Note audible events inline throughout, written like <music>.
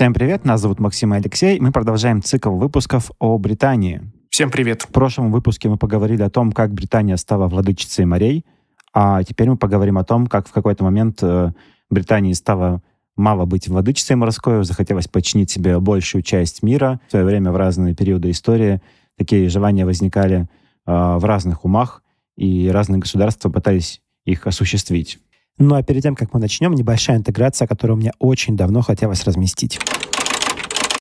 Всем привет, нас зовут Максим и Алексей. Мы продолжаем цикл выпусков о Британии. Всем привет. В прошлом выпуске мы поговорили о том, как Британия стала владычицей морей, а теперь мы поговорим о том, как в какой-то момент э, Британии стало мало быть владычицей морской, захотелось подчинить себе большую часть мира. В свое время в разные периоды истории такие желания возникали э, в разных умах, и разные государства пытались их осуществить. Ну а перед тем, как мы начнем, небольшая интеграция, которую мне очень давно хотелось разместить.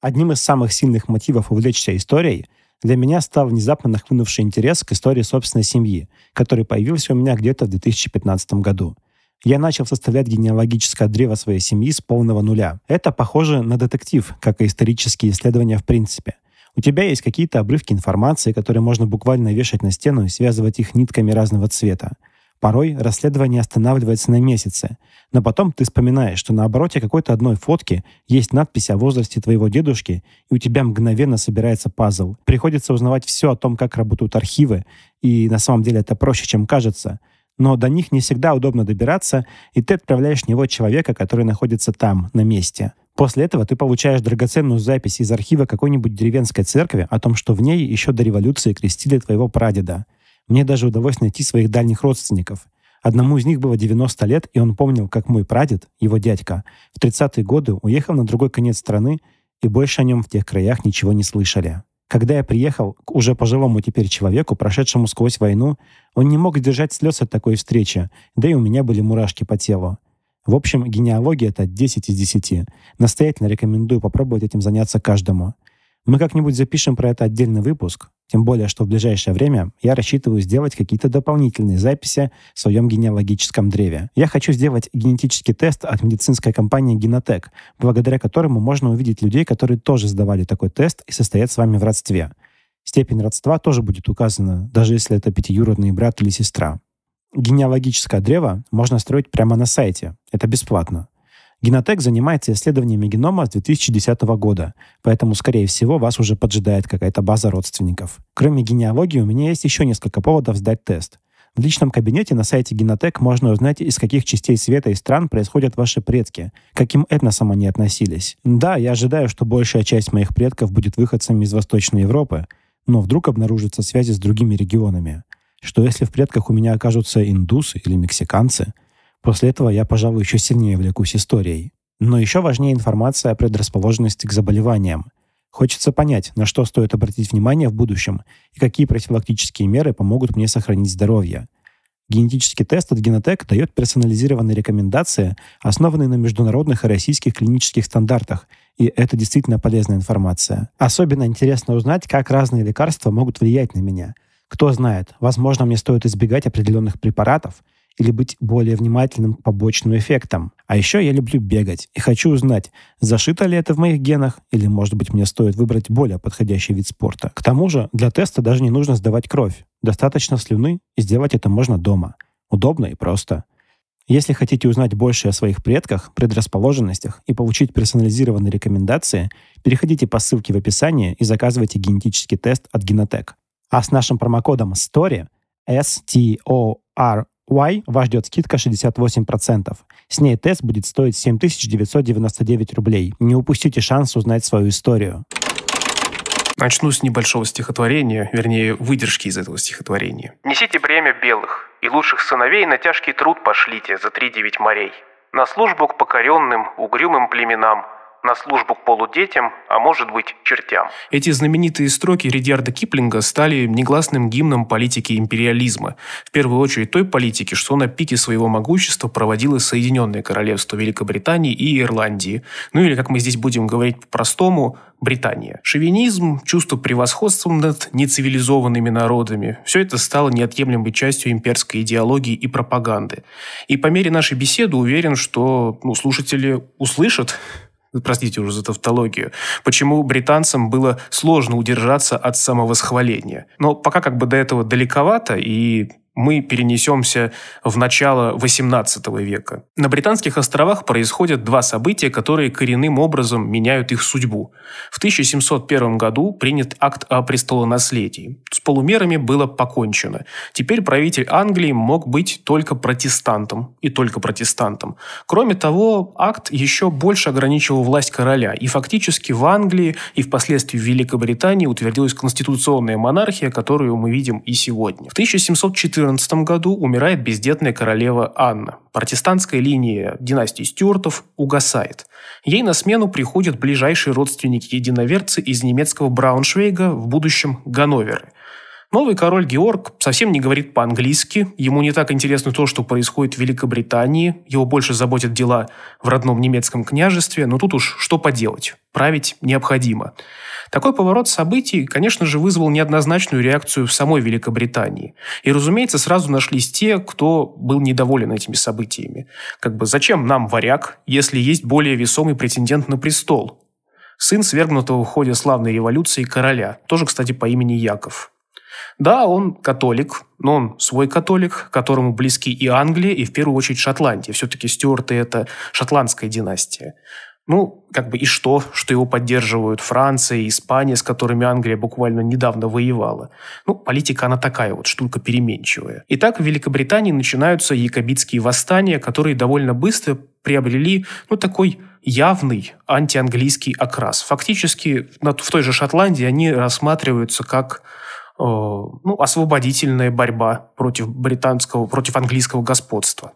Одним из самых сильных мотивов увлечься историей для меня стал внезапно нахлынувший интерес к истории собственной семьи, который появился у меня где-то в 2015 году. Я начал составлять генеалогическое древо своей семьи с полного нуля. Это похоже на детектив, как и исторические исследования в принципе. У тебя есть какие-то обрывки информации, которые можно буквально вешать на стену и связывать их нитками разного цвета. Порой расследование останавливается на месяце, но потом ты вспоминаешь, что на обороте какой-то одной фотки есть надпись о возрасте твоего дедушки, и у тебя мгновенно собирается пазл. Приходится узнавать все о том, как работают архивы, и на самом деле это проще, чем кажется. Но до них не всегда удобно добираться, и ты отправляешь в него человека, который находится там, на месте. После этого ты получаешь драгоценную запись из архива какой-нибудь деревенской церкви о том, что в ней еще до революции крестили твоего прадеда – мне даже удалось найти своих дальних родственников. Одному из них было 90 лет, и он помнил, как мой прадед, его дядька, в 30-е годы уехал на другой конец страны, и больше о нем в тех краях ничего не слышали. Когда я приехал к уже пожилому теперь человеку, прошедшему сквозь войну, он не мог держать слез от такой встречи, да и у меня были мурашки по телу. В общем, генеалогия — это 10 из 10. Настоятельно рекомендую попробовать этим заняться каждому. Мы как-нибудь запишем про это отдельный выпуск, тем более, что в ближайшее время я рассчитываю сделать какие-то дополнительные записи в своем генеалогическом древе. Я хочу сделать генетический тест от медицинской компании Genotech, благодаря которому можно увидеть людей, которые тоже сдавали такой тест и состоят с вами в родстве. Степень родства тоже будет указана, даже если это пятиюродный брат или сестра. Генеалогическое древо можно строить прямо на сайте. Это бесплатно. Генотек занимается исследованиями генома с 2010 года, поэтому, скорее всего, вас уже поджидает какая-то база родственников. Кроме генеалогии, у меня есть еще несколько поводов сдать тест. В личном кабинете на сайте Генотек можно узнать, из каких частей света и стран происходят ваши предки, к каким этносам они относились. Да, я ожидаю, что большая часть моих предков будет выходцами из Восточной Европы, но вдруг обнаружатся связи с другими регионами. Что если в предках у меня окажутся индусы или мексиканцы – После этого я, пожалуй, еще сильнее влекусь историей. Но еще важнее информация о предрасположенности к заболеваниям. Хочется понять, на что стоит обратить внимание в будущем и какие профилактические меры помогут мне сохранить здоровье. Генетический тест от Genotech дает персонализированные рекомендации, основанные на международных и российских клинических стандартах, и это действительно полезная информация. Особенно интересно узнать, как разные лекарства могут влиять на меня. Кто знает, возможно, мне стоит избегать определенных препаратов – или быть более внимательным к побочным эффектам. А еще я люблю бегать и хочу узнать, зашито ли это в моих генах, или, может быть, мне стоит выбрать более подходящий вид спорта. К тому же, для теста даже не нужно сдавать кровь. Достаточно слюны, и сделать это можно дома. Удобно и просто. Если хотите узнать больше о своих предках, предрасположенностях и получить персонализированные рекомендации, переходите по ссылке в описании и заказывайте генетический тест от Генотек. А с нашим промокодом STORY, S-T-O-R Y вас ждет скидка 68%. С ней тест будет стоить 7999 рублей. Не упустите шанс узнать свою историю. Начну с небольшого стихотворения, вернее, выдержки из этого стихотворения. «Несите бремя белых, и лучших сыновей на тяжкий труд пошлите за три девять морей. На службу к покоренным, угрюмым племенам – на службу к полудетям, а может быть, чертям. Эти знаменитые строки Ридьярда Киплинга стали негласным гимном политики империализма. В первую очередь той политики, что на пике своего могущества проводило Соединенное Королевство Великобритании и Ирландии. Ну или, как мы здесь будем говорить по-простому, Британия. Шовинизм, чувство превосходства над нецивилизованными народами – все это стало неотъемлемой частью имперской идеологии и пропаганды. И по мере нашей беседы уверен, что ну, слушатели услышат простите уже за тавтологию, почему британцам было сложно удержаться от самовосхваления. Но пока как бы до этого далековато, и мы перенесемся в начало XVIII века. На Британских островах происходят два события, которые коренным образом меняют их судьбу. В 1701 году принят акт о престолонаследии. С полумерами было покончено. Теперь правитель Англии мог быть только протестантом и только протестантом. Кроме того, акт еще больше ограничивал власть короля, и фактически в Англии и впоследствии в Великобритании утвердилась конституционная монархия, которую мы видим и сегодня. В 1714 14 году умирает бездетная королева Анна. Протестантская линия династии Стюартов угасает. Ей на смену приходят ближайшие родственники единоверцы из немецкого Брауншвейга, в будущем Ганноверы – Новый король Георг совсем не говорит по-английски, ему не так интересно то, что происходит в Великобритании, его больше заботят дела в родном немецком княжестве, но тут уж что поделать, править необходимо. Такой поворот событий, конечно же, вызвал неоднозначную реакцию в самой Великобритании. И, разумеется, сразу нашлись те, кто был недоволен этими событиями. Как бы зачем нам варяг, если есть более весомый претендент на престол? Сын свергнутого в ходе славной революции короля, тоже, кстати, по имени Яков. Да, он католик, но он свой католик, которому близки и Англия, и в первую очередь Шотландия. Все-таки Стюарты – это шотландская династия. Ну, как бы и что, что его поддерживают Франция и Испания, с которыми Англия буквально недавно воевала. Ну, политика она такая вот, штука переменчивая. Итак, в Великобритании начинаются якобитские восстания, которые довольно быстро приобрели, ну, такой явный антианглийский окрас. Фактически в той же Шотландии они рассматриваются как Э, ну, освободительная борьба против британского, против английского господства.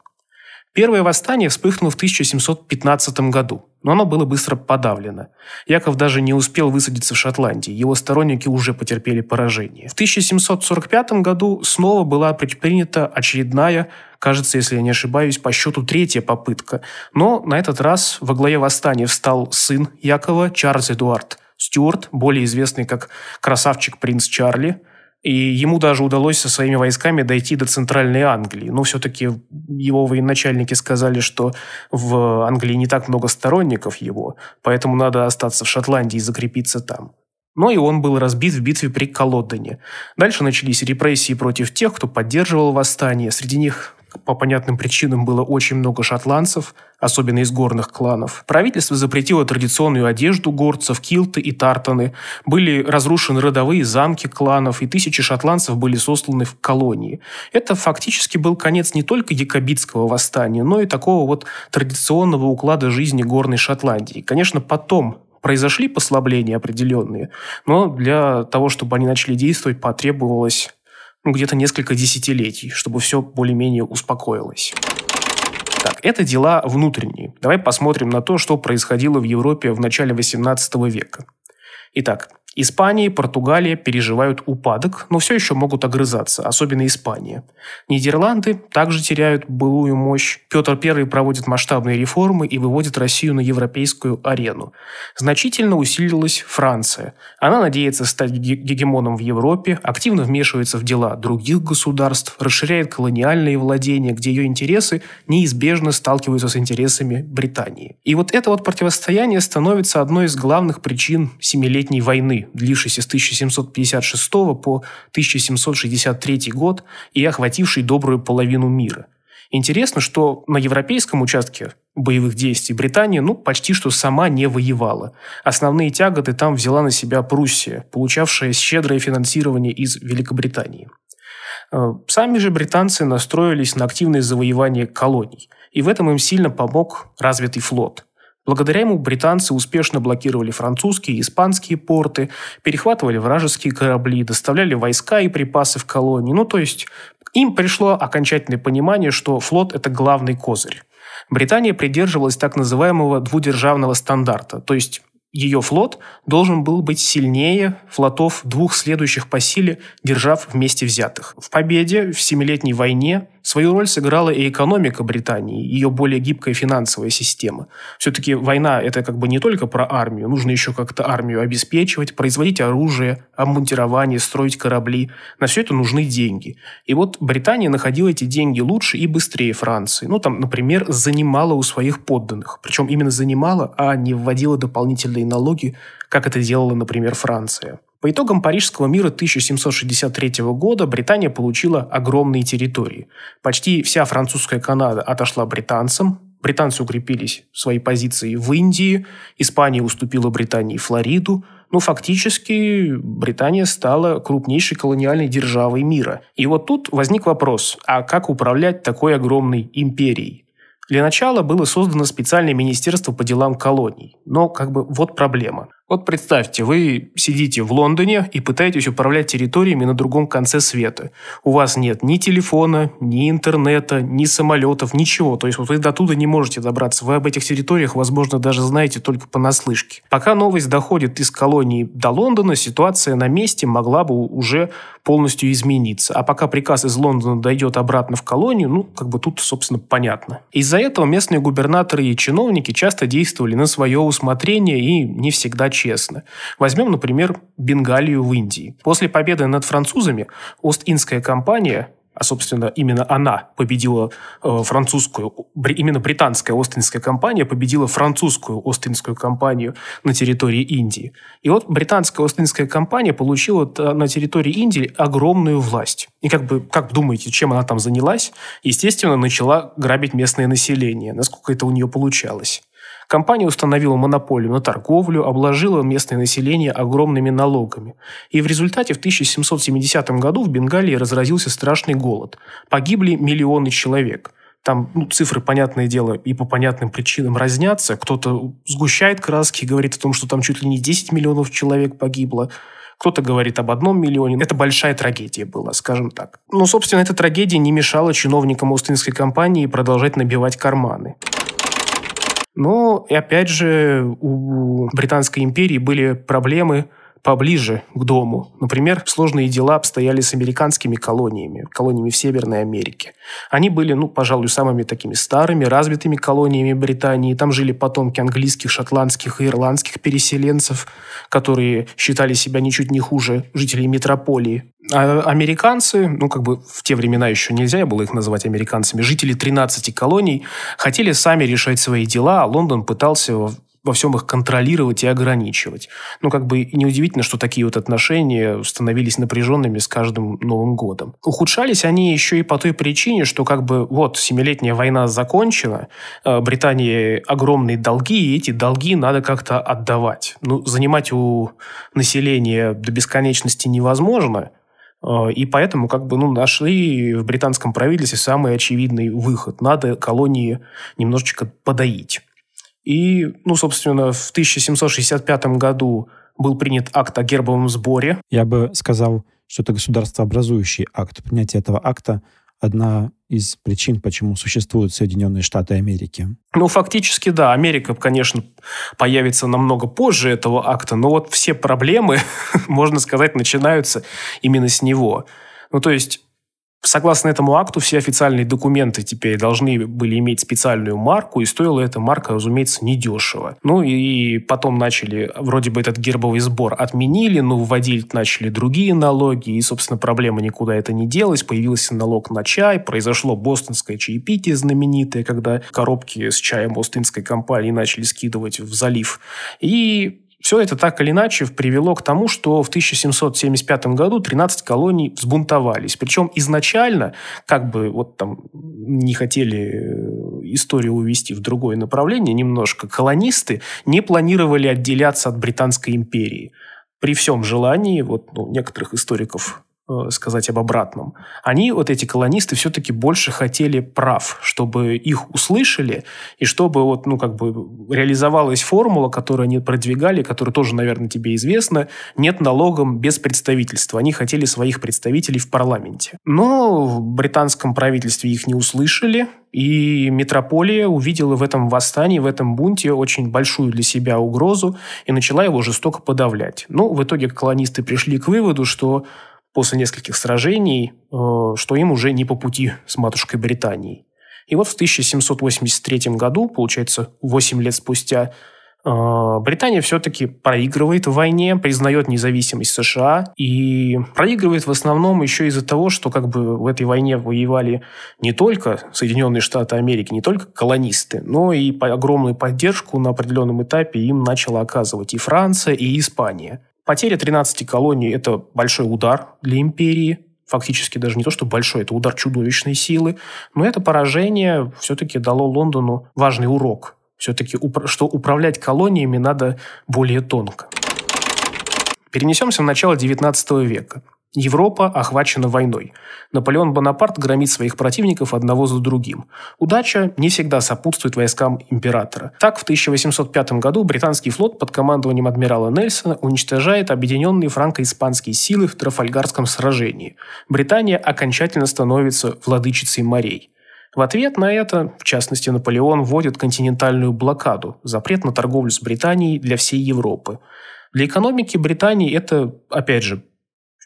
Первое восстание вспыхнуло в 1715 году, но оно было быстро подавлено. Яков даже не успел высадиться в Шотландии, его сторонники уже потерпели поражение. В 1745 году снова была предпринята очередная, кажется, если я не ошибаюсь, по счету третья попытка, но на этот раз во главе восстания встал сын Якова Чарльз Эдуард – Стюарт, более известный как красавчик принц Чарли – и ему даже удалось со своими войсками дойти до Центральной Англии. Но все-таки его военачальники сказали, что в Англии не так много сторонников его, поэтому надо остаться в Шотландии и закрепиться там. Но ну и он был разбит в битве при Колодоне. Дальше начались репрессии против тех, кто поддерживал восстание. Среди них по понятным причинам было очень много шотландцев, особенно из горных кланов. Правительство запретило традиционную одежду горцев, килты и тартаны. Были разрушены родовые замки кланов, и тысячи шотландцев были сосланы в колонии. Это фактически был конец не только якобитского восстания, но и такого вот традиционного уклада жизни горной Шотландии. Конечно, потом произошли послабления определенные, но для того, чтобы они начали действовать, потребовалось где-то несколько десятилетий, чтобы все более-менее успокоилось. Так, это дела внутренние. Давай посмотрим на то, что происходило в Европе в начале XVIII века. Итак, Испания и Португалия переживают упадок, но все еще могут огрызаться, особенно Испания. Нидерланды также теряют былую мощь. Петр I проводит масштабные реформы и выводит Россию на европейскую арену. Значительно усилилась Франция. Она надеется стать гегемоном в Европе, активно вмешивается в дела других государств, расширяет колониальные владения, где ее интересы неизбежно сталкиваются с интересами Британии. И вот это вот противостояние становится одной из главных причин Семилетней войны, войны, длившейся с 1756 по 1763 год и охватившей добрую половину мира. Интересно, что на европейском участке боевых действий Британия ну, почти что сама не воевала. Основные тяготы там взяла на себя Пруссия, получавшая щедрое финансирование из Великобритании. Э, сами же британцы настроились на активное завоевание колоний, и в этом им сильно помог развитый флот – Благодаря ему британцы успешно блокировали французские и испанские порты, перехватывали вражеские корабли, доставляли войска и припасы в колонии. Ну, то есть им пришло окончательное понимание, что флот – это главный козырь. Британия придерживалась так называемого двудержавного стандарта, то есть ее флот должен был быть сильнее флотов двух следующих по силе держав вместе взятых. В победе в Семилетней войне Свою роль сыграла и экономика Британии, ее более гибкая финансовая система. Все-таки война – это как бы не только про армию, нужно еще как-то армию обеспечивать, производить оружие, обмундирование, строить корабли. На все это нужны деньги. И вот Британия находила эти деньги лучше и быстрее Франции. Ну, там, например, занимала у своих подданных. Причем именно занимала, а не вводила дополнительные налоги, как это делала, например, Франция. По итогам Парижского мира 1763 года Британия получила огромные территории. Почти вся французская Канада отошла британцам, британцы укрепились в своей позиции в Индии, Испания уступила Британии Флориду, но ну, фактически Британия стала крупнейшей колониальной державой мира. И вот тут возник вопрос, а как управлять такой огромной империей? Для начала было создано специальное министерство по делам колоний. Но как бы вот проблема. Вот представьте, вы сидите в Лондоне и пытаетесь управлять территориями на другом конце света. У вас нет ни телефона, ни интернета, ни самолетов, ничего. То есть вот вы до туда не можете добраться. Вы об этих территориях, возможно, даже знаете только понаслышке. Пока новость доходит из колонии до Лондона, ситуация на месте могла бы уже полностью измениться. А пока приказ из Лондона дойдет обратно в колонию, ну, как бы тут, собственно, понятно. Из-за этого местные губернаторы и чиновники часто действовали на свое усмотрение и не всегда честно честно. Возьмем, например, Бенгалию в Индии. После победы над французами Ост-Индская компания а, собственно, именно она победила э, французскую, именно британская Остинская компания победила французскую Остинскую компанию на территории Индии. И вот британская Остинская компания получила э, на территории Индии огромную власть. И как бы, как думаете, чем она там занялась? Естественно, начала грабить местное население, насколько это у нее получалось. Компания установила монополию на торговлю, обложила местное население огромными налогами. И в результате в 1770 году в Бенгалии разразился страшный голод. Погибли миллионы человек – там ну, цифры, понятное дело, и по понятным причинам разнятся. Кто-то сгущает краски и говорит о том, что там чуть ли не 10 миллионов человек погибло. Кто-то говорит об одном миллионе. Это большая трагедия была, скажем так. Но, собственно, эта трагедия не мешала чиновникам Остинской компании продолжать набивать карманы. Но, и опять же, у Британской империи были проблемы поближе к дому. Например, сложные дела обстояли с американскими колониями, колониями в Северной Америке. Они были, ну, пожалуй, самыми такими старыми, развитыми колониями Британии. Там жили потомки английских, шотландских и ирландских переселенцев, которые считали себя ничуть не хуже жителей метрополии. А американцы, ну, как бы в те времена еще нельзя было их называть американцами, жители 13 колоний хотели сами решать свои дела, а Лондон пытался во всем их контролировать и ограничивать. Ну, как бы неудивительно, что такие вот отношения становились напряженными с каждым Новым годом. Ухудшались они еще и по той причине, что как бы вот, семилетняя война закончена, э, Британии огромные долги, и эти долги надо как-то отдавать. Ну, занимать у населения до бесконечности невозможно – Э, и поэтому как бы ну, нашли в британском правительстве самый очевидный выход. Надо колонии немножечко подоить. И, ну, собственно, в 1765 году был принят акт о гербовом сборе. Я бы сказал, что это государствообразующий акт. Принятие этого акта – одна из причин, почему существуют Соединенные Штаты Америки. Ну, фактически, да, Америка, конечно, появится намного позже этого акта, но вот все проблемы, <laughs> можно сказать, начинаются именно с него. Ну, то есть Согласно этому акту, все официальные документы теперь должны были иметь специальную марку, и стоила эта марка, разумеется, недешево. Ну и потом начали, вроде бы этот гербовый сбор отменили, но вводить начали другие налоги, и, собственно, проблема никуда это не делась. Появился налог на чай, произошло бостонское чаепитие знаменитое, когда коробки с чаем бостонской компании начали скидывать в залив. И все это так или иначе привело к тому, что в 1775 году 13 колоний взбунтовались. Причем изначально, как бы вот там не хотели э, историю увести в другое направление немножко, колонисты не планировали отделяться от Британской империи при всем желании вот, ну, некоторых историков Э, сказать об обратном. Они, вот эти колонисты, все-таки больше хотели прав, чтобы их услышали, и чтобы вот, ну, как бы реализовалась формула, которую они продвигали, которая тоже, наверное, тебе известна, нет налогом без представительства. Они хотели своих представителей в парламенте. Но в британском правительстве их не услышали, и метрополия увидела в этом восстании, в этом бунте очень большую для себя угрозу и начала его жестоко подавлять. Ну, в итоге колонисты пришли к выводу, что после нескольких сражений, э, что им уже не по пути с матушкой Британией. И вот в 1783 году, получается, 8 лет спустя, э, Британия все-таки проигрывает в войне, признает независимость США и проигрывает в основном еще из-за того, что как бы в этой войне воевали не только Соединенные Штаты Америки, не только колонисты, но и огромную поддержку на определенном этапе им начала оказывать и Франция, и Испания. Потеря 13 колоний – это большой удар для империи. Фактически даже не то, что большой, это удар чудовищной силы. Но это поражение все-таки дало Лондону важный урок. Все-таки, что управлять колониями надо более тонко. Перенесемся в начало XIX века. Европа охвачена войной. Наполеон Бонапарт громит своих противников одного за другим. Удача не всегда сопутствует войскам императора. Так, в 1805 году британский флот под командованием адмирала Нельсона уничтожает объединенные франко-испанские силы в Трафальгарском сражении. Британия окончательно становится владычицей морей. В ответ на это, в частности, Наполеон вводит континентальную блокаду, запрет на торговлю с Британией для всей Европы. Для экономики Британии это, опять же,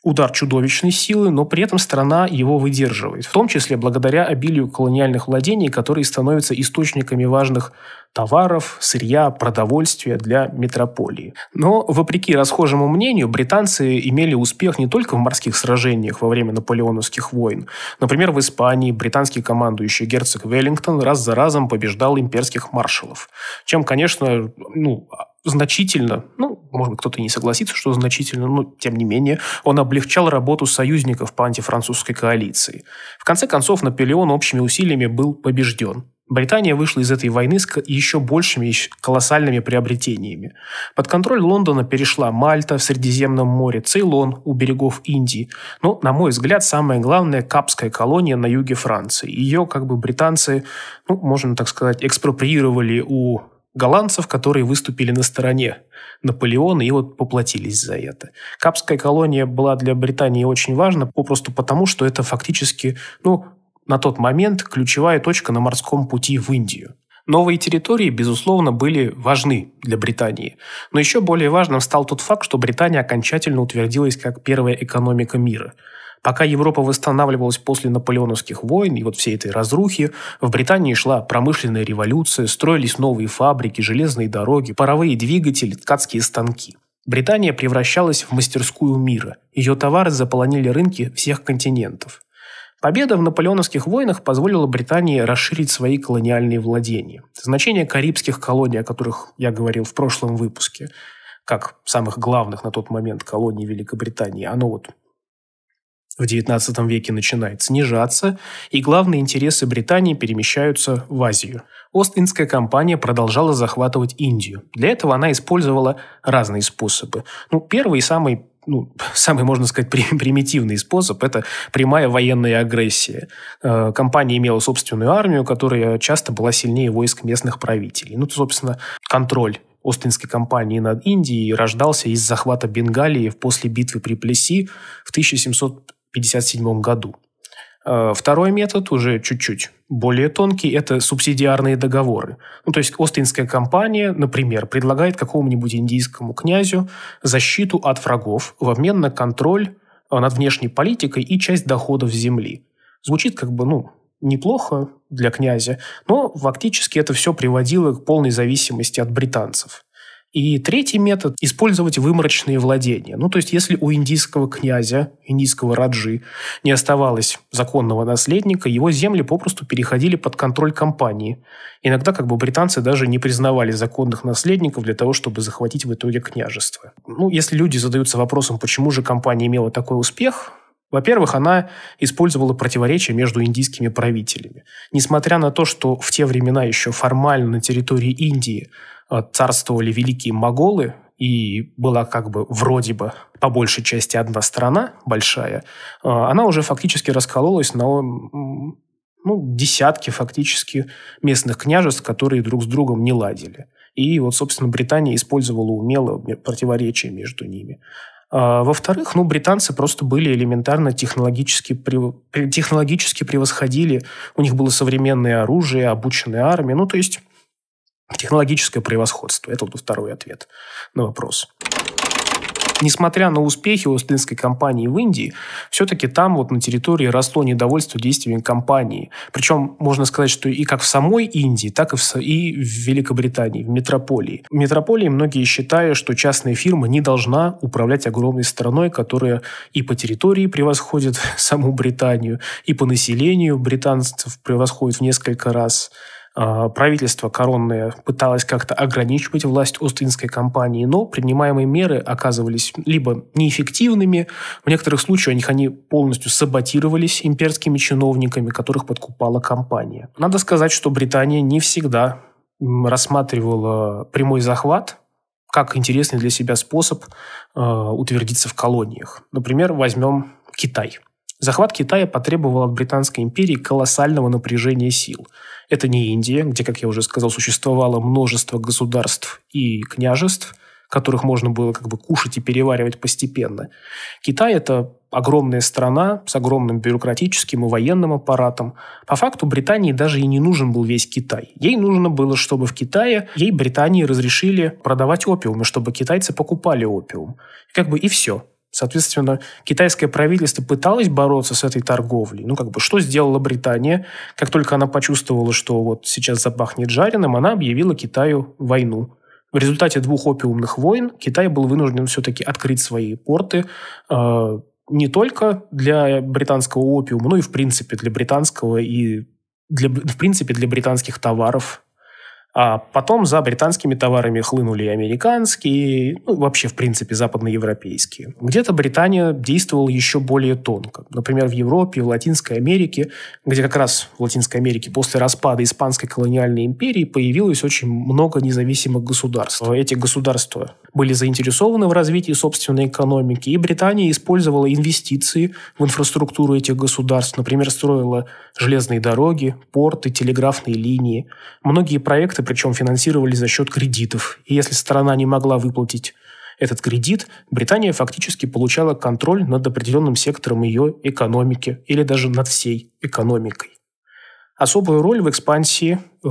удар чудовищной силы, но при этом страна его выдерживает, в том числе благодаря обилию колониальных владений, которые становятся источниками важных товаров, сырья, продовольствия для метрополии. Но, вопреки расхожему мнению, британцы имели успех не только в морских сражениях во время наполеоновских войн. Например, в Испании британский командующий герцог Веллингтон раз за разом побеждал имперских маршалов. Чем, конечно, ну, значительно, ну, может быть, кто-то не согласится, что значительно, но тем не менее, он облегчал работу союзников по антифранцузской коалиции. В конце концов, Наполеон общими усилиями был побежден. Британия вышла из этой войны с еще большими колоссальными приобретениями. Под контроль Лондона перешла Мальта в Средиземном море, Цейлон у берегов Индии. Но, ну, на мой взгляд, самая главная Капская колония на юге Франции. Ее как бы британцы, ну, можно так сказать, экспроприировали у голландцев, которые выступили на стороне Наполеона и вот поплатились за это. Капская колония была для Британии очень важна, попросту потому, что это фактически, ну, на тот момент ключевая точка на морском пути в Индию. Новые территории, безусловно, были важны для Британии. Но еще более важным стал тот факт, что Британия окончательно утвердилась как первая экономика мира – Пока Европа восстанавливалась после наполеоновских войн и вот всей этой разрухи, в Британии шла промышленная революция, строились новые фабрики, железные дороги, паровые двигатели, ткацкие станки. Британия превращалась в мастерскую мира. Ее товары заполонили рынки всех континентов. Победа в наполеоновских войнах позволила Британии расширить свои колониальные владения. Значение карибских колоний, о которых я говорил в прошлом выпуске, как самых главных на тот момент колоний Великобритании, оно вот в XIX веке начинает снижаться, и главные интересы Британии перемещаются в Азию. Ост-Индская компания продолжала захватывать Индию. Для этого она использовала разные способы. Ну, первый и самый ну, <laughs> самый, можно сказать, примитивный способ – это прямая военная агрессия. Э, компания имела собственную армию, которая часто была сильнее войск местных правителей. Ну, собственно, контроль Остинской компании над Индией рождался из захвата Бенгалии после битвы при Плеси в 1700 1957 году. Э, второй метод уже чуть-чуть более тонкий – это субсидиарные договоры. Ну, то есть Остинская компания, например, предлагает какому-нибудь индийскому князю защиту от врагов в обмен на контроль э, над внешней политикой и часть доходов земли. Звучит как бы, ну, неплохо для князя, но фактически это все приводило к полной зависимости от британцев. И третий метод – использовать выморочные владения. Ну, то есть, если у индийского князя, индийского раджи, не оставалось законного наследника, его земли попросту переходили под контроль компании. Иногда как бы британцы даже не признавали законных наследников для того, чтобы захватить в итоге княжество. Ну, если люди задаются вопросом, почему же компания имела такой успех, во-первых, она использовала противоречия между индийскими правителями. Несмотря на то, что в те времена еще формально на территории Индии Э, царствовали великие моголы, и была как бы вроде бы по большей части одна страна большая, э, она уже фактически раскололась на ну, десятки фактически местных княжеств, которые друг с другом не ладили. И вот, собственно, Британия использовала умело противоречие между ними. Э, во-вторых, ну, британцы просто были элементарно технологически, прев... технологически превосходили. У них было современное оружие, обученная армия. Ну, то есть Технологическое превосходство. Это вот второй ответ на вопрос. Несмотря на успехи остинской компании в Индии, все-таки там вот на территории росло недовольство действиями компании. Причем можно сказать, что и как в самой Индии, так и в, и в Великобритании, в метрополии. В метрополии многие считают, что частная фирма не должна управлять огромной страной, которая и по территории превосходит <laughs> саму Британию, и по населению британцев превосходит в несколько раз. А, правительство коронное пыталось как-то ограничивать власть Остинской компании, но принимаемые меры оказывались либо неэффективными, в некоторых случаях они полностью саботировались имперскими чиновниками, которых подкупала компания. Надо сказать, что Британия не всегда рассматривала прямой захват как интересный для себя способ а, утвердиться в колониях. Например, возьмем Китай. Захват Китая потребовал от Британской империи колоссального напряжения сил – это не Индия, где, как я уже сказал, существовало множество государств и княжеств, которых можно было как бы кушать и переваривать постепенно. Китай – это огромная страна с огромным бюрократическим и военным аппаратом. По факту Британии даже и не нужен был весь Китай. Ей нужно было, чтобы в Китае ей Британии разрешили продавать опиум, и чтобы китайцы покупали опиум. Как бы и все. Соответственно, китайское правительство пыталось бороться с этой торговлей. Ну, как бы, что сделала Британия? Как только она почувствовала, что вот сейчас запахнет жареным, она объявила Китаю войну. В результате двух опиумных войн Китай был вынужден все-таки открыть свои порты э, не только для британского опиума, но и, в принципе, для британского и для, в принципе, для британских товаров а потом за британскими товарами хлынули и американские, ну, вообще, в принципе, западноевропейские. Где-то Британия действовала еще более тонко. Например, в Европе, в Латинской Америке, где как раз в Латинской Америке после распада Испанской колониальной империи появилось очень много независимых государств. Эти государства были заинтересованы в развитии собственной экономики, и Британия использовала инвестиции в инфраструктуру этих государств. Например, строила железные дороги, порты, телеграфные линии. Многие проекты причем финансировались за счет кредитов. И если страна не могла выплатить этот кредит, Британия фактически получала контроль над определенным сектором ее экономики или даже над всей экономикой. Особую роль в экспансии э,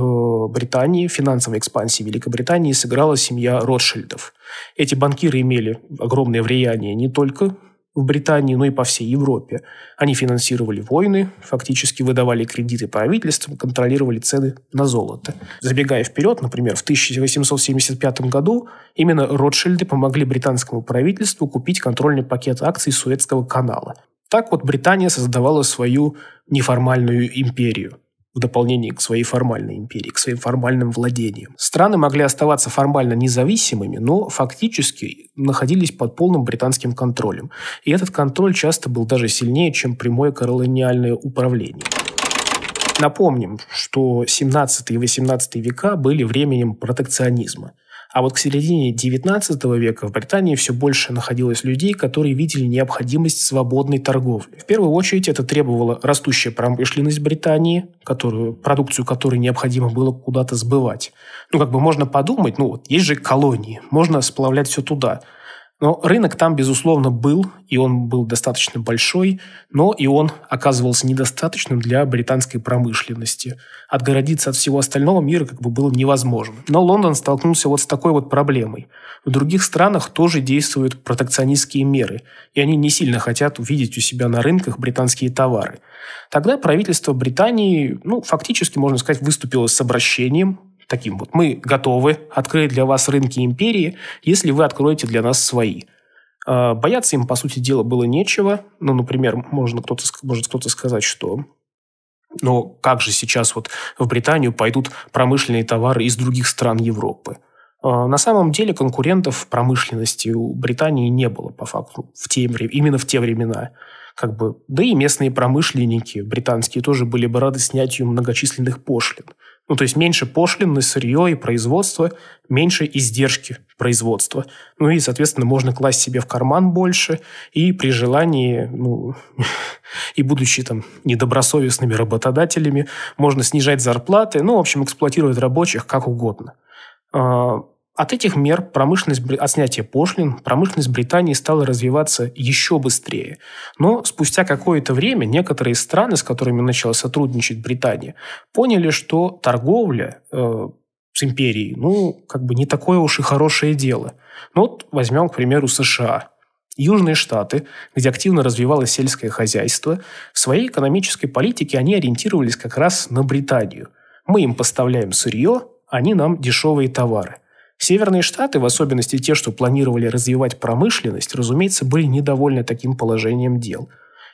Британии, финансовой экспансии Великобритании сыграла семья Ротшильдов. Эти банкиры имели огромное влияние не только в Британии, но и по всей Европе. Они финансировали войны, фактически выдавали кредиты правительствам, контролировали цены на золото. Забегая вперед, например, в 1875 году именно Ротшильды помогли британскому правительству купить контрольный пакет акций Суэцкого канала. Так вот Британия создавала свою неформальную империю – в дополнение к своей формальной империи, к своим формальным владениям. Страны могли оставаться формально независимыми, но фактически находились под полным британским контролем. И этот контроль часто был даже сильнее, чем прямое колониальное управление. Напомним, что 17 и 18 века были временем протекционизма. А вот к середине XIX века в Британии все больше находилось людей, которые видели необходимость свободной торговли. В первую очередь это требовало растущая промышленность Британии, которую, продукцию которой необходимо было куда-то сбывать. Ну, как бы можно подумать, ну, вот есть же колонии, можно сплавлять все туда – но рынок там, безусловно, был, и он был достаточно большой, но и он оказывался недостаточным для британской промышленности. Отгородиться от всего остального мира как бы было невозможно. Но Лондон столкнулся вот с такой вот проблемой. В других странах тоже действуют протекционистские меры, и они не сильно хотят увидеть у себя на рынках британские товары. Тогда правительство Британии, ну, фактически, можно сказать, выступило с обращением таким вот. Мы готовы открыть для вас рынки империи, если вы откроете для нас свои. А, бояться им, по сути дела, было нечего. Ну, например, можно кто-то, может кто-то сказать, что но «Ну, как же сейчас вот в Британию пойдут промышленные товары из других стран Европы? А, на самом деле конкурентов в промышленности у Британии не было, по факту, в те, именно в те времена. Как бы, да и местные промышленники британские тоже были бы рады снятию многочисленных пошлин. Ну, то есть меньше пошлин на сырье и производство, меньше издержки производства. Ну и, соответственно, можно класть себе в карман больше и при желании, ну, <laughs> и будучи там недобросовестными работодателями, можно снижать зарплаты, ну, в общем, эксплуатировать рабочих как угодно. А, от этих мер промышленность, от снятия пошлин промышленность Британии стала развиваться еще быстрее. Но спустя какое-то время некоторые страны, с которыми начала сотрудничать Британия, поняли, что торговля э, с империей, ну, как бы не такое уж и хорошее дело. Ну, вот возьмем, к примеру, США. Южные Штаты, где активно развивалось сельское хозяйство, в своей экономической политике они ориентировались как раз на Британию. Мы им поставляем сырье, они нам дешевые товары – Северные штаты, в особенности те, что планировали развивать промышленность, разумеется, были недовольны таким положением дел.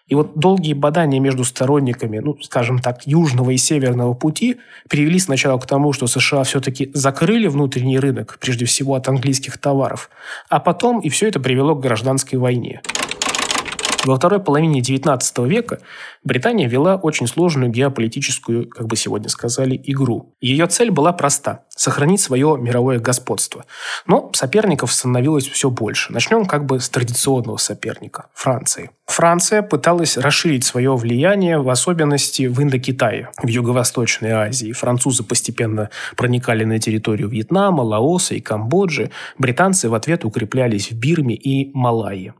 И вот долгие бадания между сторонниками, ну, скажем так, южного и северного пути привели сначала к тому, что США все-таки закрыли внутренний рынок, прежде всего от английских товаров, а потом и все это привело к гражданской войне. Во второй половине XIX века Британия вела очень сложную геополитическую, как бы сегодня сказали, игру. Ее цель была проста – сохранить свое мировое господство. Но соперников становилось все больше. Начнем как бы с традиционного соперника – Франции. Франция пыталась расширить свое влияние, в особенности в Индокитае, в Юго-Восточной Азии. Французы постепенно проникали на территорию Вьетнама, Лаоса и Камбоджи. Британцы в ответ укреплялись в Бирме и Малайи.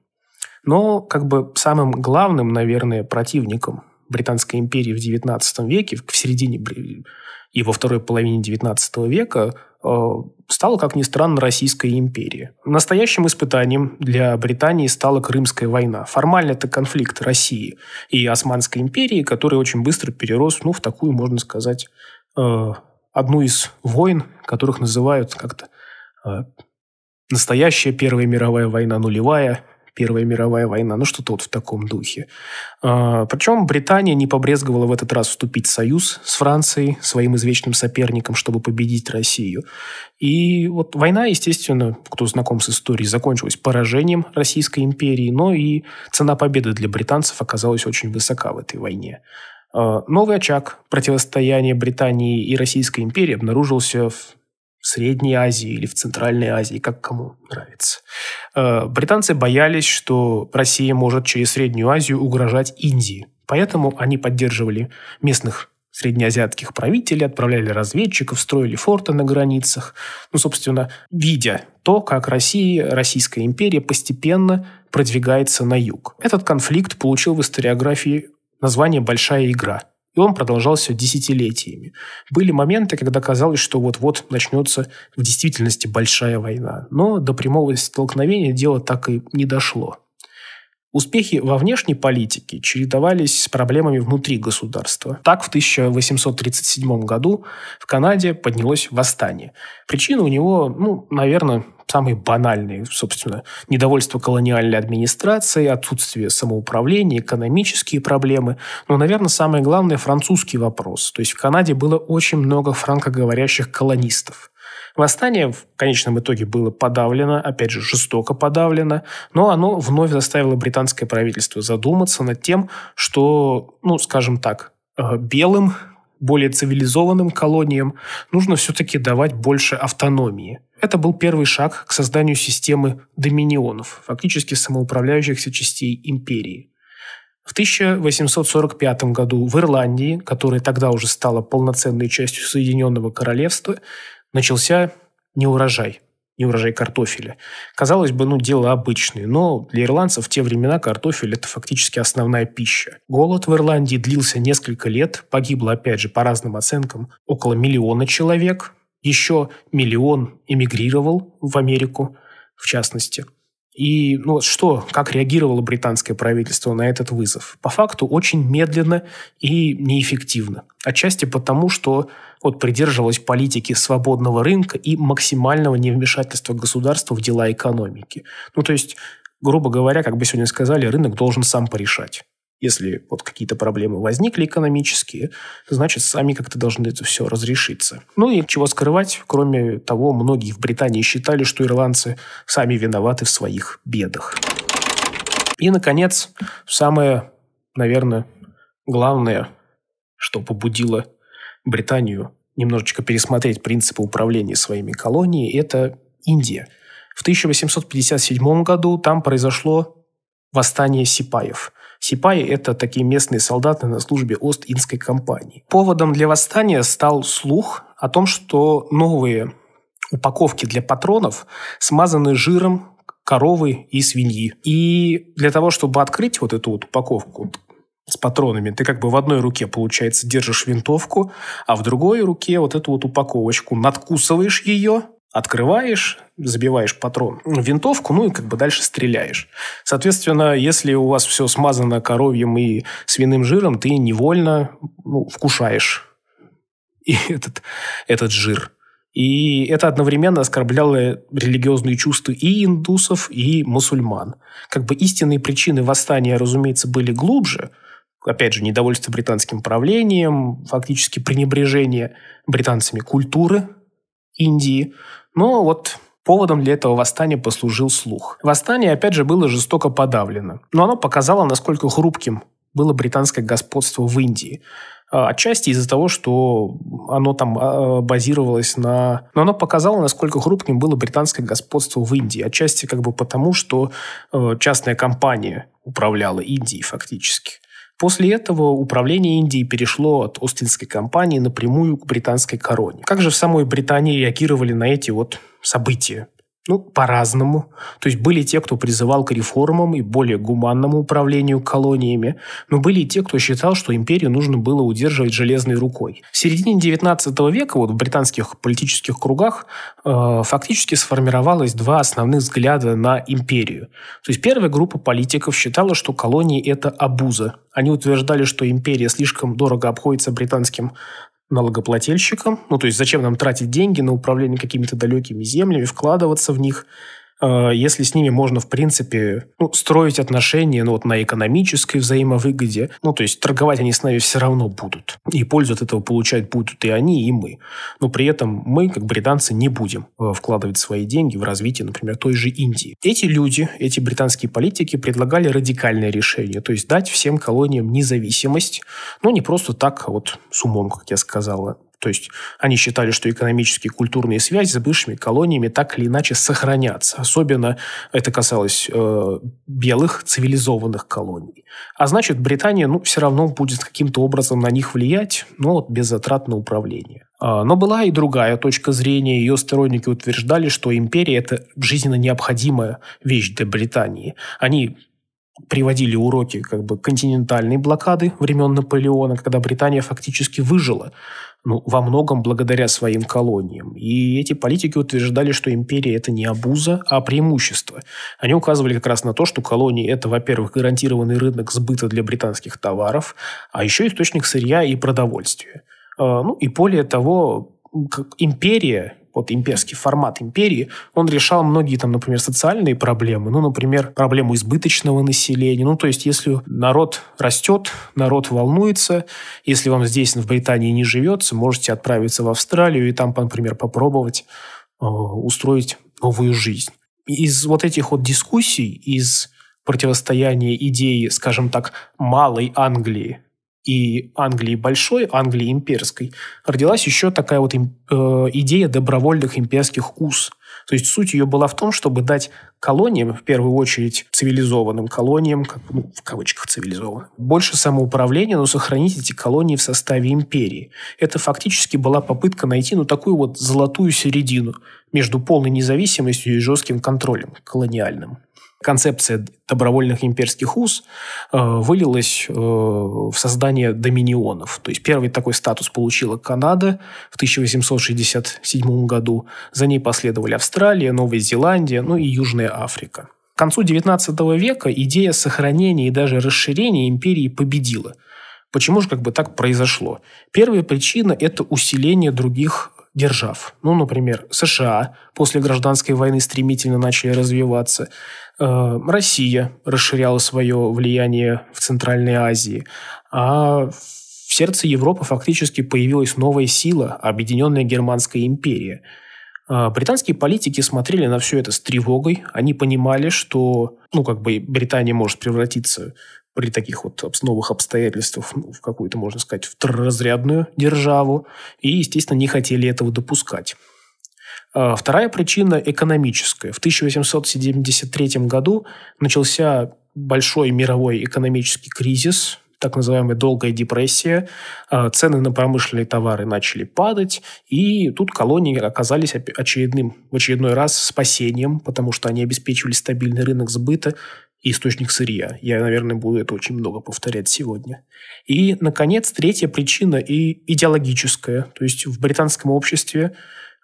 Но как бы самым главным, наверное, противником Британской империи в XIX веке, в середине и во второй половине XIX века э, стала, как ни странно, Российская империя. Настоящим испытанием для Британии стала Крымская война. Формально это конфликт России и Османской империи, который очень быстро перерос ну, в такую, можно сказать, э, одну из войн, которых называют как-то э, настоящая Первая мировая война, нулевая, Первая мировая война, ну что-то вот в таком духе. А, Причем Британия не побрезговала в этот раз вступить в союз с Францией, своим извечным соперником, чтобы победить Россию. И вот война, естественно, кто знаком с историей, закончилась поражением Российской империи, но и цена победы для британцев оказалась очень высока в этой войне. А, новый очаг противостояния Британии и Российской империи обнаружился в в Средней Азии или в Центральной Азии, как кому нравится. Э, британцы боялись, что Россия может через Среднюю Азию угрожать Индии. Поэтому они поддерживали местных среднеазиатских правителей, отправляли разведчиков, строили форты на границах. Ну, собственно, видя то, как Россия, Российская империя постепенно продвигается на юг. Этот конфликт получил в историографии название «Большая игра», и он продолжался десятилетиями. Были моменты, когда казалось, что вот-вот начнется в действительности большая война. Но до прямого столкновения дело так и не дошло. Успехи во внешней политике чередовались с проблемами внутри государства. Так, в 1837 году в Канаде поднялось восстание. Причина у него, ну, наверное, самые банальные, собственно, недовольство колониальной администрации, отсутствие самоуправления, экономические проблемы. Но, наверное, самое главное – французский вопрос. То есть в Канаде было очень много франкоговорящих колонистов. Восстание в конечном итоге было подавлено, опять же, жестоко подавлено, но оно вновь заставило британское правительство задуматься над тем, что, ну, скажем так, э, белым более цивилизованным колониям нужно все-таки давать больше автономии. Это был первый шаг к созданию системы доминионов, фактически самоуправляющихся частей империи. В 1845 году в Ирландии, которая тогда уже стала полноценной частью Соединенного Королевства, начался неурожай – не урожай картофеля. Казалось бы, ну, дело обычное, но для ирландцев в те времена картофель – это фактически основная пища. Голод в Ирландии длился несколько лет, погибло, опять же, по разным оценкам, около миллиона человек, еще миллион эмигрировал в Америку, в частности. И ну, что, как реагировало британское правительство на этот вызов? По факту очень медленно и неэффективно. Отчасти потому, что вот, придерживалось политики свободного рынка и максимального невмешательства государства в дела экономики. Ну, то есть, грубо говоря, как бы сегодня сказали, рынок должен сам порешать. Если вот какие-то проблемы возникли экономические, значит, сами как-то должны это все разрешиться. Ну и чего скрывать, кроме того, многие в Британии считали, что ирландцы сами виноваты в своих бедах. И, наконец, самое, наверное, главное, что побудило Британию немножечко пересмотреть принципы управления своими колониями, это Индия. В 1857 году там произошло восстание сипаев – Сипаи – это такие местные солдаты на службе Ост-Индской компании. Поводом для восстания стал слух о том, что новые упаковки для патронов смазаны жиром коровы и свиньи. И для того, чтобы открыть вот эту вот упаковку с патронами, ты как бы в одной руке, получается, держишь винтовку, а в другой руке вот эту вот упаковочку, надкусываешь ее открываешь, забиваешь патрон в винтовку, ну и как бы дальше стреляешь. Соответственно, если у вас все смазано коровьим и свиным жиром, ты невольно ну, вкушаешь <laughs> и этот, этот жир. И это одновременно оскорбляло религиозные чувства и индусов, и мусульман. Как бы истинные причины восстания, разумеется, были глубже. Опять же, недовольство британским правлением, фактически пренебрежение британцами культуры Индии – но вот Поводом для этого восстания послужил слух. Восстание, опять же, было жестоко подавлено, но оно показало, насколько хрупким было британское господство в Индии. А, отчасти из-за того, что оно там а, базировалось на... Но оно показало, насколько хрупким было британское господство в Индии. Отчасти как бы потому, что э, частная компания управляла Индией фактически. После этого управление Индией перешло от Остинской компании напрямую к британской короне. Как же в самой Британии реагировали на эти вот события? Ну, по-разному. То есть были те, кто призывал к реформам и более гуманному управлению колониями, но были и те, кто считал, что империю нужно было удерживать железной рукой. В середине XIX века вот в британских политических кругах э, фактически сформировалось два основных взгляда на империю. То есть первая группа политиков считала, что колонии – это абуза. Они утверждали, что империя слишком дорого обходится британским налогоплательщикам. Ну, то есть зачем нам тратить деньги на управление какими-то далекими землями, вкладываться в них, а, если с ними можно, в принципе, ну, строить отношения ну, вот, на экономической взаимовыгоде, ну, то есть торговать они с нами все равно будут. И пользу от этого получать будут и они, и мы. Но при этом мы, как британцы, не будем э, вкладывать свои деньги в развитие, например, той же Индии. Эти люди, эти британские политики предлагали радикальное решение, то есть дать всем колониям независимость, но не просто так а вот с умом, как я сказала, то есть они считали, что экономические и культурные связи с бывшими колониями так или иначе сохранятся. Особенно это касалось э, белых цивилизованных колоний. А значит, Британия ну, все равно будет каким-то образом на них влиять, но ну, вот без затрат на управление. А, но была и другая точка зрения. Ее сторонники утверждали, что империя – это жизненно необходимая вещь для Британии. Они приводили уроки как бы континентальной блокады времен Наполеона, когда Британия фактически выжила ну, во многом благодаря своим колониям. И эти политики утверждали, что империя – это не обуза, а преимущество. Они указывали как раз на то, что колонии – это, во-первых, гарантированный рынок сбыта для британских товаров, а еще источник сырья и продовольствия. А, ну и более того, империя вот имперский формат империи, он решал многие там, например, социальные проблемы, ну, например, проблему избыточного населения, ну, то есть, если народ растет, народ волнуется, если вам здесь в Британии не живется, можете отправиться в Австралию и там, например, попробовать э, устроить новую жизнь. Из вот этих вот дискуссий, из противостояния идеи, скажем так, малой Англии и Англии большой, Англии имперской, родилась еще такая вот э, идея добровольных имперских уз. То есть суть ее была в том, чтобы дать колониям, в первую очередь цивилизованным колониям, как, ну, в кавычках цивилизованным, больше самоуправления, но сохранить эти колонии в составе империи. Это фактически была попытка найти ну, такую вот золотую середину между полной независимостью и жестким контролем колониальным концепция добровольных имперских уз э, вылилась э, в создание доминионов. То есть первый такой статус получила Канада в 1867 году. За ней последовали Австралия, Новая Зеландия, ну и Южная Африка. К концу XIX века идея сохранения и даже расширения империи победила. Почему же как бы так произошло? Первая причина – это усиление других держав. Ну, например, США после гражданской войны стремительно начали развиваться. Э, Россия расширяла свое влияние в Центральной Азии. А в сердце Европы фактически появилась новая сила – Объединенная Германская империя. Э, британские политики смотрели на все это с тревогой. Они понимали, что ну, как бы Британия может превратиться при таких вот новых обстоятельствах ну, в какую-то, можно сказать, второразрядную державу, и, естественно, не хотели этого допускать. А, вторая причина экономическая. В 1873 году начался большой мировой экономический кризис, так называемая долгая депрессия. А, цены на промышленные товары начали падать, и тут колонии оказались очередным, в очередной раз спасением, потому что они обеспечивали стабильный рынок сбыта и источник сырья. Я, наверное, буду это очень много повторять сегодня. И, наконец, третья причина и идеологическая. То есть в британском обществе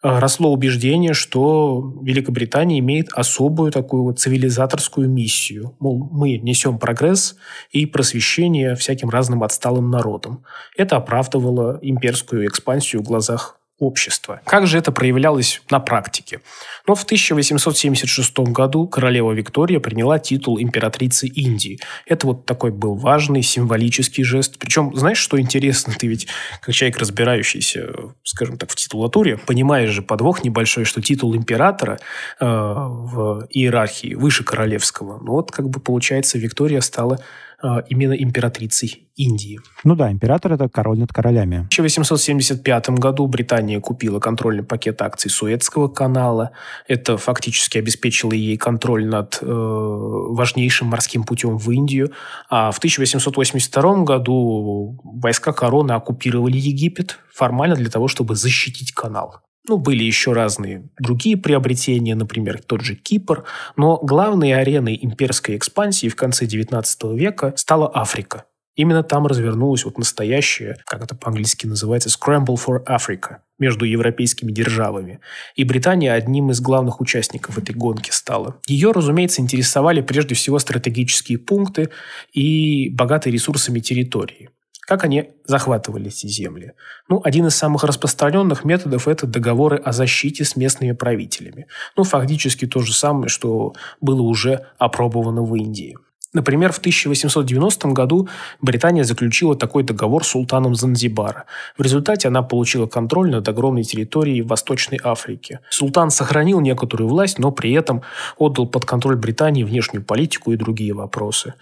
а, росло убеждение, что Великобритания имеет особую такую вот цивилизаторскую миссию. Мол, мы несем прогресс и просвещение всяким разным отсталым народам. Это оправдывало имперскую экспансию в глазах общества. Как же это проявлялось на практике? Но ну, в 1876 году королева Виктория приняла титул императрицы Индии. Это вот такой был важный символический жест. Причем, знаешь, что интересно? Ты ведь, как человек, разбирающийся, скажем так, в титулатуре, понимаешь же подвох небольшой, что титул императора э, в иерархии выше королевского. Ну вот как бы получается Виктория стала Э, именно императрицей Индии. Ну да, император – это король над королями. В 1875 году Британия купила контрольный пакет акций Суэцкого канала. Это фактически обеспечило ей контроль над э, важнейшим морским путем в Индию. А в 1882 году войска короны оккупировали Египет формально для того, чтобы защитить канал. Ну, были еще разные другие приобретения, например, тот же Кипр. Но главной ареной имперской экспансии в конце XIX века стала Африка. Именно там развернулась вот настоящая, как это по-английски называется, scramble for Africa между европейскими державами. И Британия одним из главных участников этой гонки стала. Ее, разумеется, интересовали прежде всего стратегические пункты и богатые ресурсами территории. Как они захватывали эти земли? Ну, один из самых распространенных методов – это договоры о защите с местными правителями. Ну, фактически то же самое, что было уже опробовано в Индии. Например, в 1890 году Британия заключила такой договор с султаном Занзибара. В результате она получила контроль над огромной территорией в Восточной Африке. Султан сохранил некоторую власть, но при этом отдал под контроль Британии внешнюю политику и другие вопросы.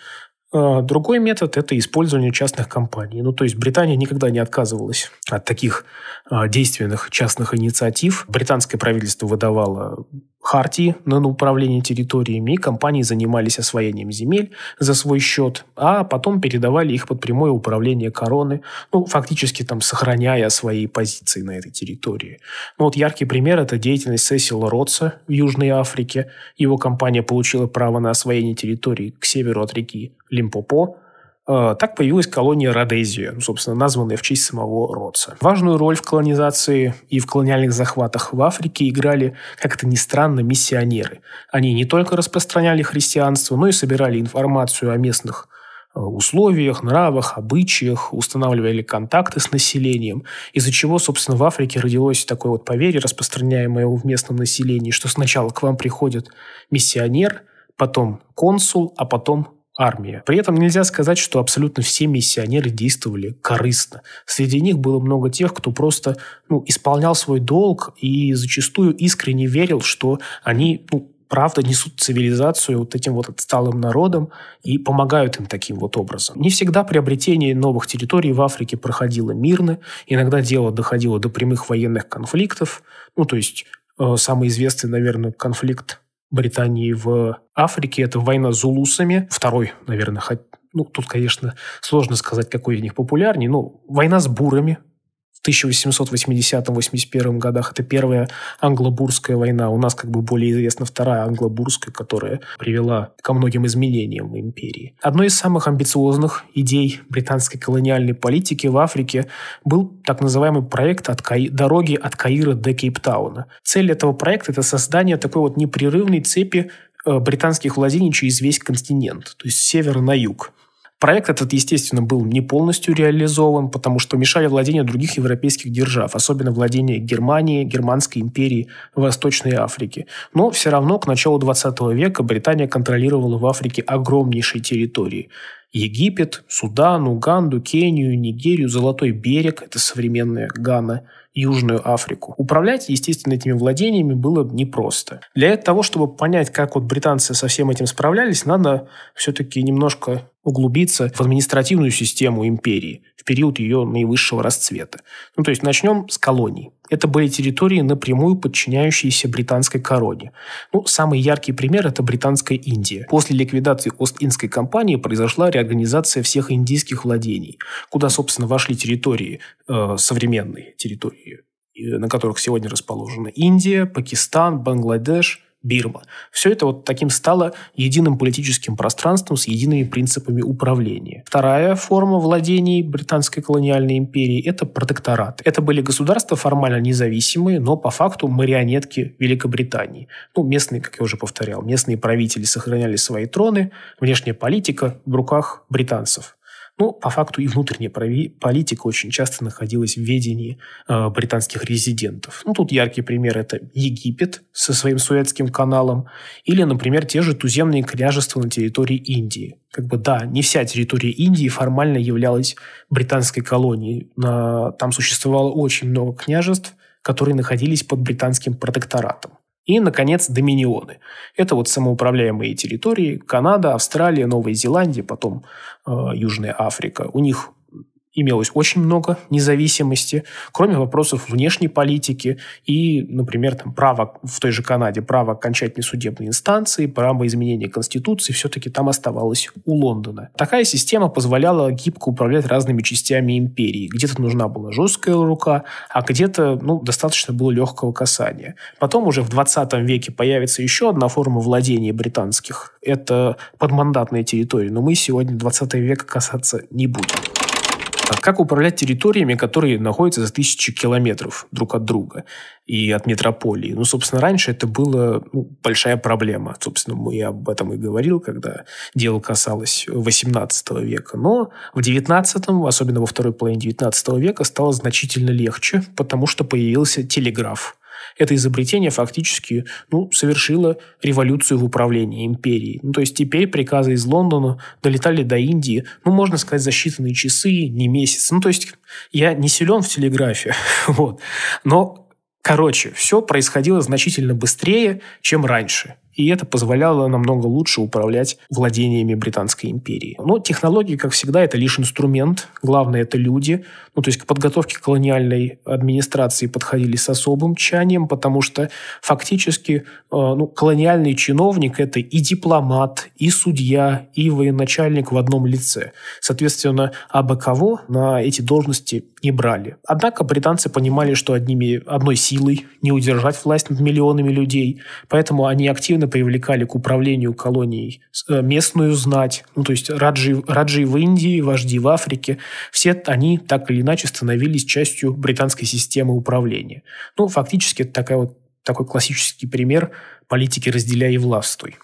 А, другой метод – это использование частных компаний. Ну, то есть Британия никогда не отказывалась от таких а, действенных частных инициатив. Британское правительство выдавало Хартии на управление территориями, и компании занимались освоением земель за свой счет, а потом передавали их под прямое управление короны, ну, фактически там сохраняя свои позиции на этой территории. Ну, вот яркий пример – это деятельность Сесила Ротса в Южной Африке. Его компания получила право на освоение территории к северу от реки Лимпопо, Э, так появилась колония Родезия, ну, собственно, названная в честь самого Ротса. Важную роль в колонизации и в колониальных захватах в Африке играли, как это ни странно, миссионеры. Они не только распространяли христианство, но и собирали информацию о местных э, условиях, нравах, обычаях, устанавливали контакты с населением, из-за чего, собственно, в Африке родилось такое вот поверье, распространяемое в местном населении, что сначала к вам приходит миссионер, потом консул, а потом армия. При этом нельзя сказать, что абсолютно все миссионеры действовали корыстно. Среди них было много тех, кто просто ну, исполнял свой долг и зачастую искренне верил, что они ну, правда несут цивилизацию вот этим вот отсталым народам и помогают им таким вот образом. Не всегда приобретение новых территорий в Африке проходило мирно, иногда дело доходило до прямых военных конфликтов, ну, то есть э, самый известный, наверное, конфликт Британии в Африке. Это война с зулусами. Второй, наверное, ну, тут, конечно, сложно сказать, какой из них популярнее. Ну, война с бурами, 1880-81 годах. Это первая англобурская война. У нас как бы более известна вторая англобурская, которая привела ко многим изменениям в империи. Одной из самых амбициозных идей британской колониальной политики в Африке был так называемый проект от Каи... дороги от Каира до Кейптауна. Цель этого проекта – это создание такой вот непрерывной цепи э, британских владений через весь континент, то есть с севера на юг. Проект этот, естественно, был не полностью реализован, потому что мешали владения других европейских держав, особенно владения Германии, Германской империи, Восточной Африки. Но все равно к началу 20 века Британия контролировала в Африке огромнейшие территории. Египет, Судан, Уганду, Кению, Нигерию, Золотой берег – это современная Гана – Южную Африку. Управлять, естественно, этими владениями было непросто. Для того, чтобы понять, как вот британцы со всем этим справлялись, надо все-таки немножко углубиться в административную систему империи в период ее наивысшего расцвета. Ну, то есть начнем с колоний. Это были территории, напрямую подчиняющиеся британской короне. Ну, самый яркий пример – это британская Индия. После ликвидации Ост-Индской компании произошла реорганизация всех индийских владений, куда, собственно, вошли территории, э, современные территории, на которых сегодня расположена Индия, Пакистан, Бангладеш – Бирма. Все это вот таким стало единым политическим пространством с едиными принципами управления. Вторая форма владений британской колониальной империи – это протекторат. Это были государства формально независимые, но по факту марионетки Великобритании. Ну, местные, как я уже повторял, местные правители сохраняли свои троны, внешняя политика в руках британцев. Ну, по факту и внутренняя политика очень часто находилась в ведении э, британских резидентов. Ну, тут яркий пример – это Египет со своим Суэцким каналом, или, например, те же туземные княжества на территории Индии. Как бы, да, не вся территория Индии формально являлась британской колонией. На, там существовало очень много княжеств, которые находились под британским протекторатом. И, наконец, доминионы. Это вот самоуправляемые территории Канада, Австралия, Новая Зеландия, потом э, Южная Африка. У них имелось очень много независимости, кроме вопросов внешней политики и, например, там, право в той же Канаде, право окончательной судебной инстанции, право изменения Конституции, все-таки там оставалось у Лондона. Такая система позволяла гибко управлять разными частями империи. Где-то нужна была жесткая рука, а где-то ну, достаточно было легкого касания. Потом уже в 20 веке появится еще одна форма владения британских. Это подмандатные территории, но мы сегодня 20 века касаться не будем. А как управлять территориями, которые находятся за тысячи километров друг от друга и от метрополии? Ну, собственно, раньше это была ну, большая проблема. Собственно, я об этом и говорил, когда дело касалось 18 века. Но в 19 особенно во второй половине 19 века, стало значительно легче, потому что появился телеграф. Это изобретение фактически ну, совершило революцию в управлении империей. Ну, то есть теперь приказы из Лондона долетали до Индии, ну, можно сказать, за считанные часы, не месяц. Ну, то есть я не силен в телеграфе, <laughs> вот. Но Короче, все происходило значительно быстрее, чем раньше и это позволяло намного лучше управлять владениями Британской империи. Но технологии, как всегда, это лишь инструмент, главное – это люди. Ну, то есть к подготовке колониальной администрации подходили с особым тщанием, потому что фактически э, ну, колониальный чиновник – это и дипломат, и судья, и военачальник в одном лице. Соответственно, абы кого на эти должности не брали. Однако британцы понимали, что одними, одной силой не удержать власть над миллионами людей, поэтому они активно активно привлекали к управлению колонией э, местную знать, ну, то есть раджи, раджи в Индии, вожди в Африке, все они так или иначе становились частью британской системы управления. Ну, фактически это такая вот, такой классический пример политики «разделяй и властвуй».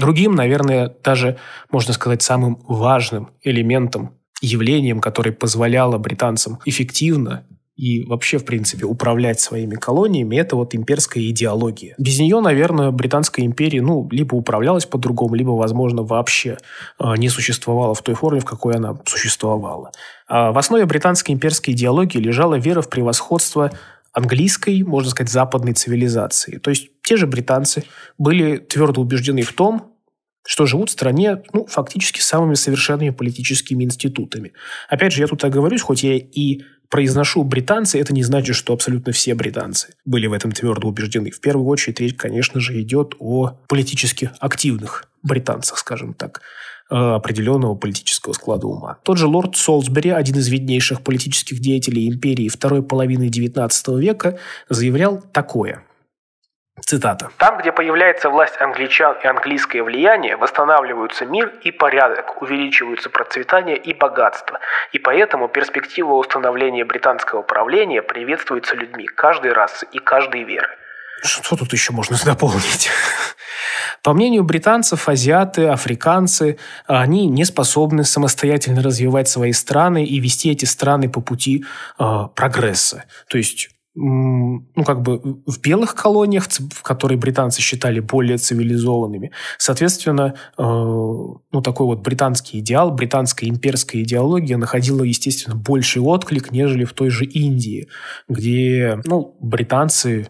Другим, наверное, даже, можно сказать, самым важным элементом явлением, которое позволяло британцам эффективно и вообще, в принципе, управлять своими колониями, это вот имперская идеология. Без нее, наверное, Британская империя, ну, либо управлялась по-другому, либо, возможно, вообще а, не существовала в той форме, в какой она существовала. А в основе британской имперской идеологии лежала вера в превосходство английской, можно сказать, западной цивилизации. То есть те же британцы были твердо убеждены в том, что живут в стране, ну, фактически самыми совершенными политическими институтами. Опять же, я тут оговорюсь, хоть я и произношу британцы, это не значит, что абсолютно все британцы были в этом твердо убеждены. В первую очередь речь, конечно же, идет о политически активных британцах, скажем так э, определенного политического склада ума. Тот же лорд Солсбери, один из виднейших политических деятелей империи второй половины XIX века, заявлял такое – Цитата. «Там, где появляется власть англичан и английское влияние, восстанавливаются мир и порядок, увеличиваются процветание и богатство, и поэтому перспектива установления британского правления приветствуется людьми каждой расы и каждой веры». Что тут еще можно дополнить? По мнению британцев, азиаты, африканцы, они не способны самостоятельно развивать свои страны и вести эти страны по пути э, прогресса. То есть ну, как бы в белых колониях, которые британцы считали более цивилизованными. Соответственно, э, ну, такой вот британский идеал, британская имперская идеология находила, естественно, больший отклик, нежели в той же Индии, где, ну, британцы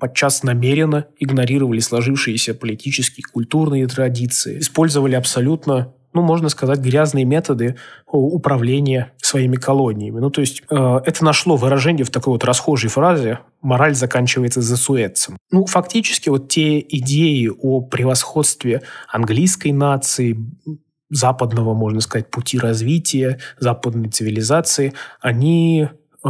подчас намеренно игнорировали сложившиеся политические культурные традиции, использовали абсолютно ну, можно сказать, грязные методы э, управления своими колониями. Ну, то есть э, это нашло выражение в такой вот расхожей фразе «мораль заканчивается за Суэцем». Ну, фактически вот те идеи о превосходстве английской нации, западного, можно сказать, пути развития, западной цивилизации, они Э,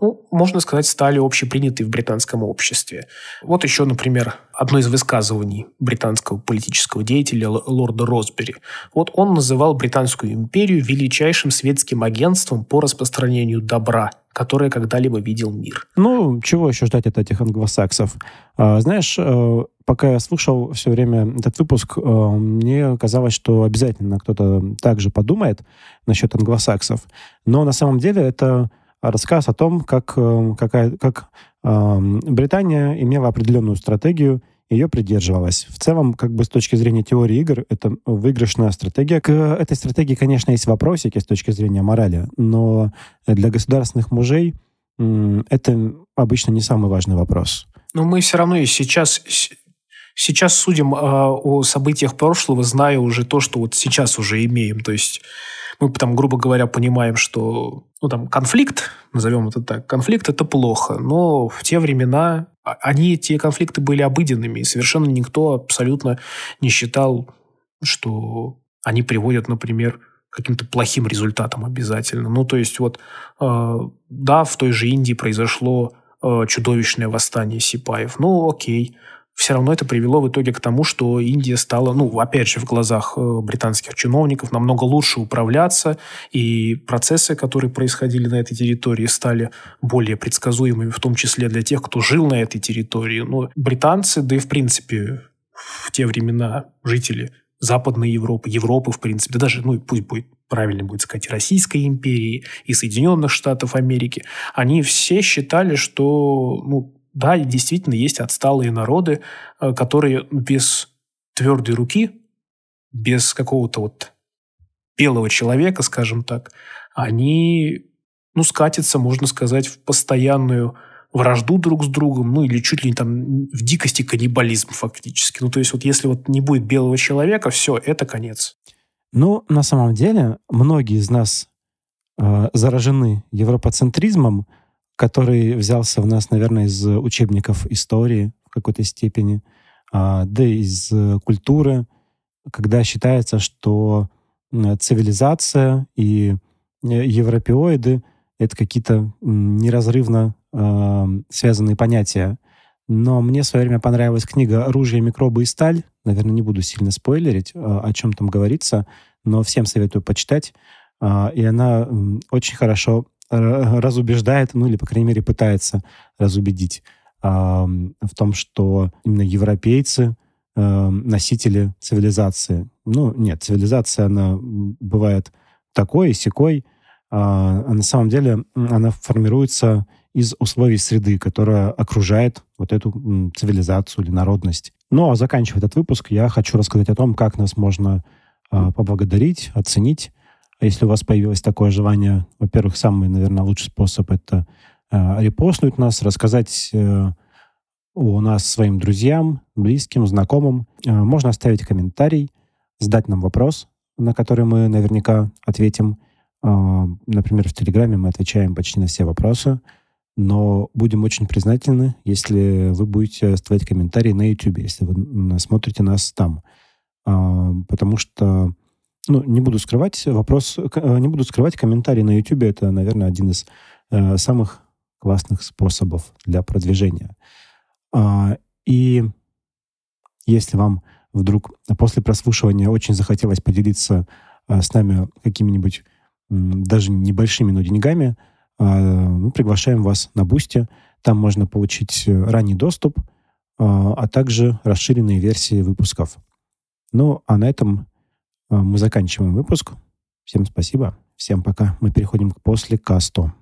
ну, можно сказать, стали общеприняты в британском обществе. Вот еще, например, одно из высказываний британского политического деятеля лорда Росбери. Вот он называл Британскую империю величайшим светским агентством по распространению добра, которое когда-либо видел мир. Ну, чего еще ждать от этих англосаксов? Э, знаешь, э, пока я слушал все время этот выпуск, мне казалось, что обязательно кто-то также подумает насчет англосаксов. Но на самом деле это рассказ о том, как, э, какая, как э, Британия имела определенную стратегию, ее придерживалась. В целом, как бы с точки зрения теории игр, это выигрышная стратегия. К этой стратегии, конечно, есть вопросики с точки зрения морали, но для государственных мужей э, это обычно не самый важный вопрос. Но ну, мы все равно и сейчас сейчас судим э, о событиях прошлого, зная уже то, что вот сейчас уже имеем. То есть мы там, грубо говоря, понимаем, что ну, там, конфликт, назовем это так, конфликт – это плохо, но в те времена а, они, эти конфликты были обыденными, и совершенно никто абсолютно не считал, что они приводят, например, к каким-то плохим результатам обязательно. Ну, то есть вот, э, да, в той же Индии произошло э, чудовищное восстание сипаев. Ну, окей, все равно это привело в итоге к тому, что Индия стала, ну, опять же, в глазах э, британских чиновников намного лучше управляться, и процессы, которые происходили на этой территории, стали более предсказуемыми, в том числе для тех, кто жил на этой территории. Но британцы, да и в принципе в те времена жители Западной Европы, Европы, в принципе, да даже, ну и пусть будет правильно будет сказать, Российской империи и Соединенных Штатов Америки, они все считали, что ну, да, действительно, есть отсталые народы, э, которые без твердой руки, без какого-то вот белого человека, скажем так, они, ну, скатятся, можно сказать, в постоянную вражду друг с другом, ну, или чуть ли не там в дикости каннибализм фактически. Ну, то есть вот если вот не будет белого человека, все, это конец. Ну, на самом деле, многие из нас э, заражены европоцентризмом, который взялся в нас, наверное, из учебников истории в какой-то степени, а, да и из э, культуры, когда считается, что цивилизация и э, европеоиды — это какие-то неразрывно а, связанные понятия. Но мне в свое время понравилась книга «Оружие, микробы и сталь». Наверное, не буду сильно спойлерить, а, о чем там говорится, но всем советую почитать. И она очень хорошо разубеждает, ну или, по крайней мере, пытается разубедить э, в том, что именно европейцы э, носители цивилизации. Ну, нет, цивилизация, она бывает такой и сякой, а, а на самом деле она формируется из условий среды, которая окружает вот эту цивилизацию или народность. Ну, а заканчивая этот выпуск, я хочу рассказать о том, как нас можно а, поблагодарить, оценить а Если у вас появилось такое желание, во-первых, самый, наверное, лучший способ — это э, репостнуть нас, рассказать э, о нас своим друзьям, близким, знакомым. Э, можно оставить комментарий, задать нам вопрос, на который мы наверняка ответим. Э, например, в Телеграме мы отвечаем почти на все вопросы, но будем очень признательны, если вы будете оставлять комментарии на YouTube, если вы смотрите нас там. Э, потому что ну, не буду скрывать вопрос, э, не буду скрывать комментарии на YouTube. Это, наверное, один из э, самых классных способов для продвижения. А, и если вам вдруг после прослушивания очень захотелось поделиться а, с нами какими-нибудь м, даже небольшими, но деньгами, а, мы приглашаем вас на Бусти. Там можно получить ранний доступ, а также расширенные версии выпусков. Ну, а на этом а, мы заканчиваем выпуск. Всем спасибо. Всем пока. Мы переходим к после касту.